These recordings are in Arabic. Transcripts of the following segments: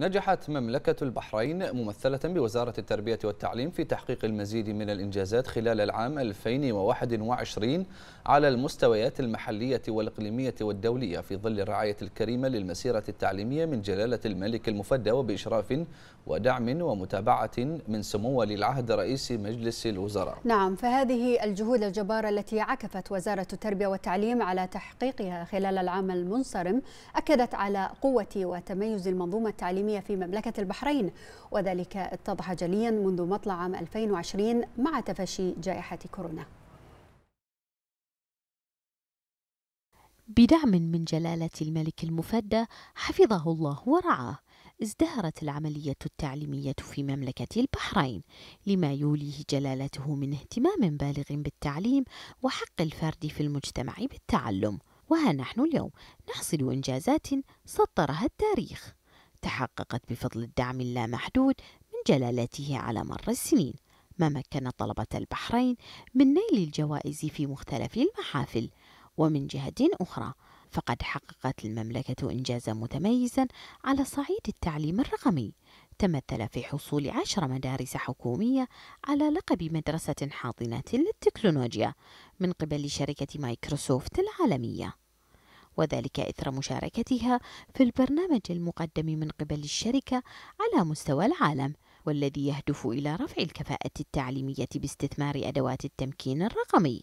نجحت مملكة البحرين ممثلة بوزارة التربية والتعليم في تحقيق المزيد من الإنجازات خلال العام 2021 على المستويات المحلية والإقليمية والدولية في ظل الرعاية الكريمة للمسيرة التعليمية من جلالة الملك المفدى وبإشراف ودعم ومتابعة من سمو ولي العهد رئيس مجلس الوزراء نعم فهذه الجهود الجبارة التي عكفت وزارة التربية والتعليم على تحقيقها خلال العام المنصرم أكدت على قوة وتميز المنظومة التعليمية الإقليمية في مملكة البحرين وذلك اتضح جليا منذ مطلع عام 2020 مع تفشي جائحة كورونا بدعم من جلالة الملك المفدى حفظه الله ورعاه ازدهرت العملية التعليمية في مملكة البحرين لما يوليه جلالته من اهتمام بالغ بالتعليم وحق الفرد في المجتمع بالتعلم وها نحن اليوم نحصد إنجازات سطرها التاريخ تحققت بفضل الدعم اللامحدود من جلالته على مر السنين ما مكن طلبة البحرين من نيل الجوائز في مختلف المحافل ومن جهة أخرى فقد حققت المملكة إنجازا متميزا على صعيد التعليم الرقمي تمثل في حصول عشر مدارس حكومية على لقب مدرسة حاضنة للتكنولوجيا من قبل شركة مايكروسوفت العالمية وذلك إثر مشاركتها في البرنامج المقدم من قبل الشركة على مستوى العالم والذي يهدف إلى رفع الكفاءة التعليمية باستثمار أدوات التمكين الرقمي.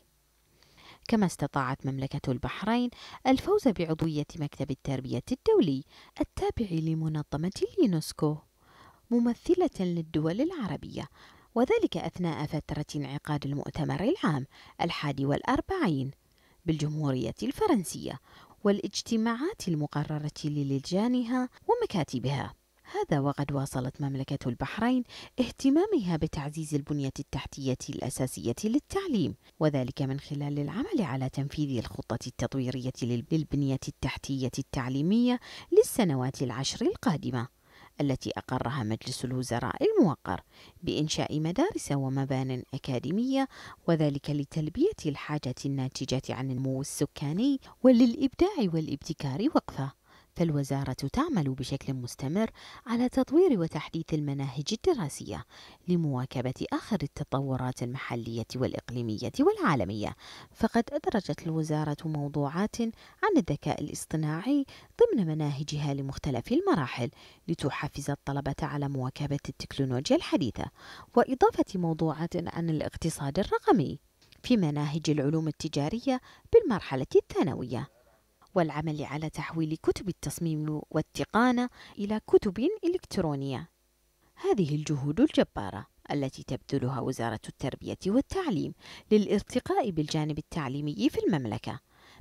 كما استطاعت مملكة البحرين الفوز بعضوية مكتب التربية الدولي التابع لمنظمة اليونسكو ممثلة للدول العربية وذلك أثناء فترة انعقاد المؤتمر العام الحادي والأربعين بالجمهورية الفرنسية والاجتماعات المقررة للجانها ومكاتبها هذا وقد واصلت مملكة البحرين اهتمامها بتعزيز البنية التحتية الأساسية للتعليم وذلك من خلال العمل على تنفيذ الخطة التطويرية للبنية التحتية التعليمية للسنوات العشر القادمة التي أقرها مجلس الوزراء الموقر بإنشاء مدارس ومبان أكاديمية وذلك لتلبية الحاجة الناتجة عن النمو السكاني وللإبداع والابتكار وقفه فالوزارة تعمل بشكل مستمر على تطوير وتحديث المناهج الدراسية لمواكبة آخر التطورات المحلية والإقليمية والعالمية، فقد أدرجت الوزارة موضوعات عن الذكاء الاصطناعي ضمن مناهجها لمختلف المراحل لتحفز الطلبة على مواكبة التكنولوجيا الحديثة، وإضافة موضوعات عن الاقتصاد الرقمي في مناهج العلوم التجارية بالمرحلة الثانوية. والعمل على تحويل كتب التصميم والتقانة إلى كتب إلكترونية. هذه الجهود الجبارة التي تبذلها وزارة التربية والتعليم للارتقاء بالجانب التعليمي في المملكة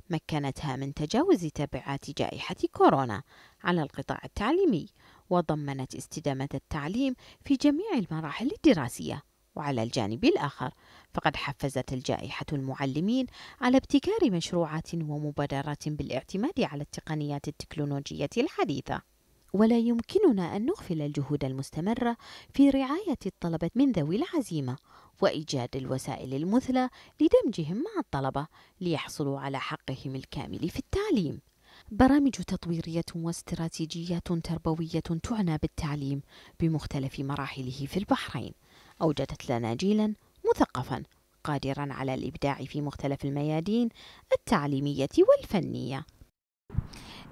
مكنتها من تجاوز تبعات جائحة كورونا على القطاع التعليمي وضمنت استدامة التعليم في جميع المراحل الدراسية وعلى الجانب الآخر فقد حفزت الجائحة المعلمين على ابتكار مشروعات ومبادرات بالاعتماد على التقنيات التكنولوجية الحديثة ولا يمكننا أن نغفل الجهود المستمرة في رعاية الطلبة من ذوي العزيمة وإيجاد الوسائل المثلى لدمجهم مع الطلبة ليحصلوا على حقهم الكامل في التعليم برامج تطويرية واستراتيجيات تربوية تعنى بالتعليم بمختلف مراحله في البحرين أوجدت لنا جيلا مثقفا قادرا على الإبداع في مختلف الميادين التعليمية والفنية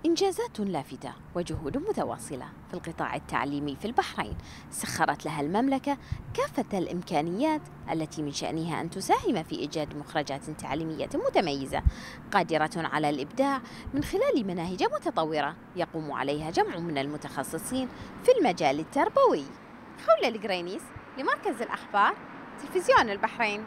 إنجازات لافتة وجهود متواصلة في القطاع التعليمي في البحرين سخرت لها المملكة كافة الإمكانيات التي من شأنها أن تساهم في إيجاد مخرجات تعليمية متميزة قادرة على الإبداع من خلال مناهج متطورة يقوم عليها جمع من المتخصصين في المجال التربوي خولة الجرينيس لمركز الأخبار تلفزيون البحرين